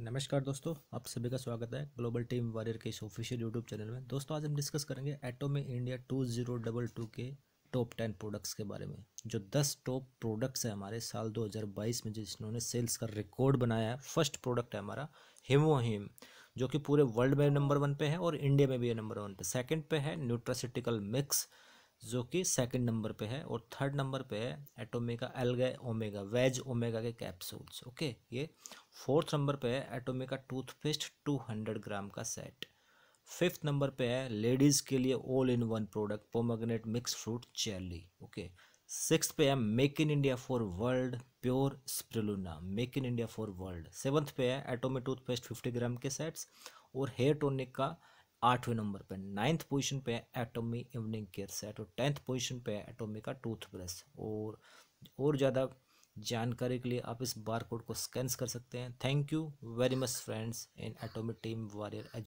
नमस्कार दोस्तों आप सभी का स्वागत है ग्लोबल टीम वॉरियर के इस ऑफिशियल यूट्यूब चैनल में दोस्तों आज हम डिस्कस करेंगे Atomy India two zero double two के टॉप टेन प्रोडक्ट्स के बारे में जो दस टॉप प्रोडक्ट्स हैं हमारे साल 2022 में जिन्होंने सेल्स का रिकॉर्ड बनाया है फर्स्ट प्रोडक्ट है हमारा हिमो हिम जो कि पूरे वर्ल्ड में नंबर वन पे है और इंडिया में भी है नंबर वन पे सेकेंड पे है न्यूट्रासिटिकल मिक्स जो कि सेकंड नंबर पे है और थर्ड नंबर पे है एटोमिका एल्गे ओमेगा वेज ओमेगा के कैप्सूल्स ओके ये फोर्थ नंबर पे है एटोमिका टूथपेस्ट 200 ग्राम का सेट फिफ्थ नंबर पे है लेडीज़ के लिए all in one product pomegranate mix fruit jelly okay six पे है make in India for world pure spirulina make in India for world seventh पे है एटोमे टूथपेस्ट फिफ्टी ग्राम के सेट्स और हेयर टोनिक का आठवें नंबर पे नाइन्थ पोजीशन पे एटोमी इवनिंग केयर सेट और टेंथ पोजीशन पे एटोमी का टूथब्रश और और ज़्यादा जानकारी के लिए आप इस बार कोड को स्कैन कर सकते हैं thank you very much friends in Atomy team warrior